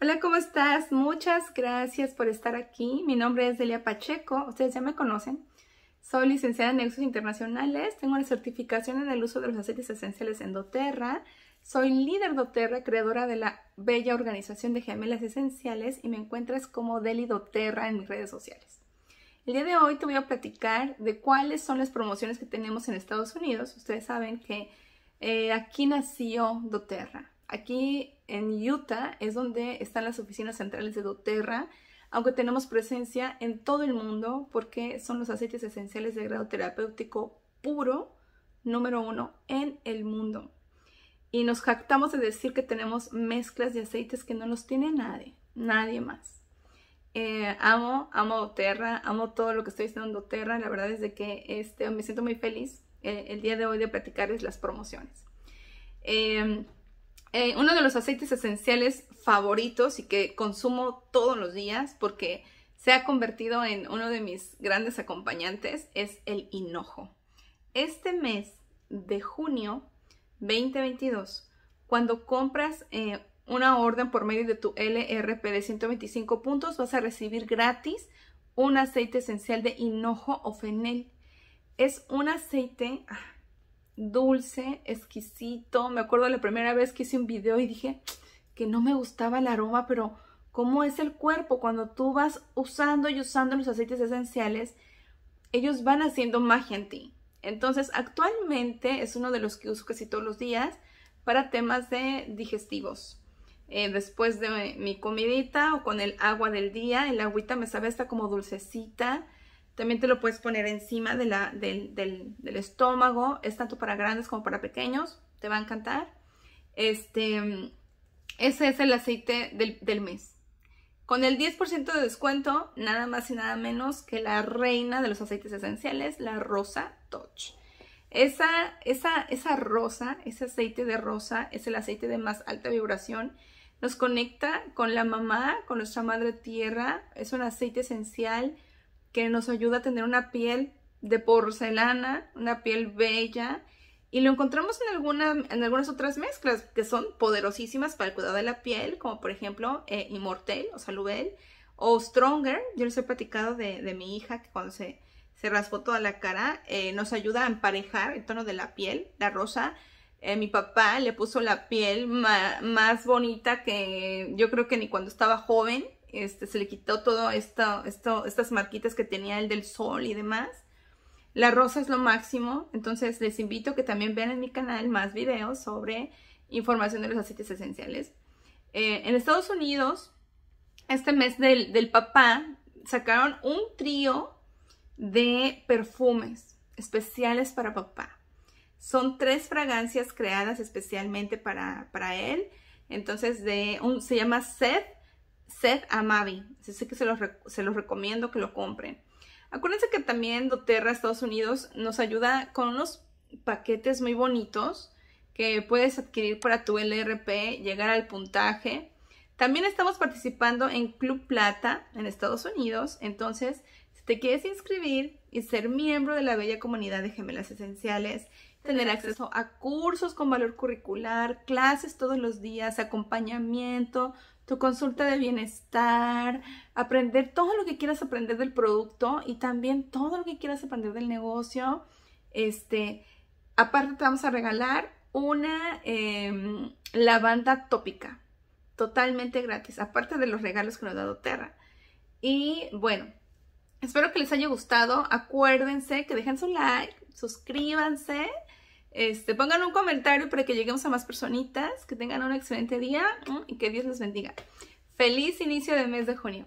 Hola, ¿cómo estás? Muchas gracias por estar aquí. Mi nombre es Delia Pacheco, ustedes ya me conocen. Soy licenciada en negocios internacionales, tengo la certificación en el uso de los aceites esenciales en doTERRA, soy líder doTERRA, creadora de la bella organización de gemelas esenciales y me encuentras como Deli doTERRA en mis redes sociales. El día de hoy te voy a platicar de cuáles son las promociones que tenemos en Estados Unidos. Ustedes saben que eh, aquí nació doTERRA. Aquí en Utah es donde están las oficinas centrales de doTERRA, aunque tenemos presencia en todo el mundo porque son los aceites esenciales de grado terapéutico puro número uno en el mundo. Y nos jactamos de decir que tenemos mezclas de aceites que no los tiene nadie, nadie más. Eh, amo, amo doTERRA, amo todo lo que estoy haciendo en doTERRA. La verdad es de que este, me siento muy feliz eh, el día de hoy de platicarles las promociones. Eh, eh, uno de los aceites esenciales favoritos y que consumo todos los días porque se ha convertido en uno de mis grandes acompañantes es el hinojo. Este mes de junio 2022, cuando compras eh, una orden por medio de tu LRP de 125 puntos, vas a recibir gratis un aceite esencial de hinojo o fenel. Es un aceite ah, dulce, exquisito. Me acuerdo la primera vez que hice un video y dije que no me gustaba el aroma, pero cómo es el cuerpo cuando tú vas usando y usando los aceites esenciales, ellos van haciendo magia en ti. Entonces, actualmente es uno de los que uso casi todos los días para temas de digestivos. Eh, después de mi comidita o con el agua del día, el agüita me sabe hasta como dulcecita. También te lo puedes poner encima de la, del, estómago. Es tanto para grandes como para pequeños. Te va a encantar. Este, ese es el aceite del, del mes. Con el 10% de descuento, nada más y nada menos que la reina de los aceites esenciales, la Rosa Touch. Esa, esa, esa rosa, ese aceite de rosa, es el aceite de más alta vibración nos conecta con la mamá, con nuestra madre tierra, es un aceite esencial que nos ayuda a tener una piel de porcelana, una piel bella. Y lo encontramos en, en algunas otras mezclas que son poderosísimas para el cuidado de la piel, como por ejemplo eh, Immortel o Salubel o Stronger. Yo les he platicado de, mi hija que cuando se, se raspó toda la cara, eh, nos ayuda a emparejar el tono de la piel, la rosa. Eh, mi papá le puso la piel más bonita que yo creo que ni cuando estaba joven, este, se le quitó todo esto, esto, estas marquitas que tenía el del sol y demás. La rosa es lo máximo, entonces les invito a que también vean en mi canal más videos sobre información de los aceites esenciales. Eh, en Estados Unidos, este mes del, papá, sacaron un trío de perfumes especiales para papá. Son tres fragancias creadas especialmente para, él. Entonces, de un, se llama Seth, Seth Amavi. sé que se los, se los recomiendo que lo compren. Acuérdense que también doTERRA Estados Unidos nos ayuda con unos paquetes muy bonitos que puedes adquirir para tu LRP, llegar al puntaje. También estamos participando en Club Plata en Estados Unidos, entonces si te quieres inscribir y ser miembro de la bella comunidad de gemelas esenciales, tener acceso a cursos con valor curricular, clases todos los días, acompañamiento, tu consulta de bienestar, aprender todo lo que quieras aprender del producto y también todo lo que quieras aprender del negocio. Este, aparte te vamos a regalar una em, lavanda tópica totalmente gratis, aparte de los regalos que nos ha dado Terra. Y bueno, espero que les haya gustado. Acuérdense que dejen su like, suscríbanse. Este, pongan un comentario para que lleguemos a más personitas. Que tengan un excelente día y que Dios los bendiga. Feliz inicio de mes de junio.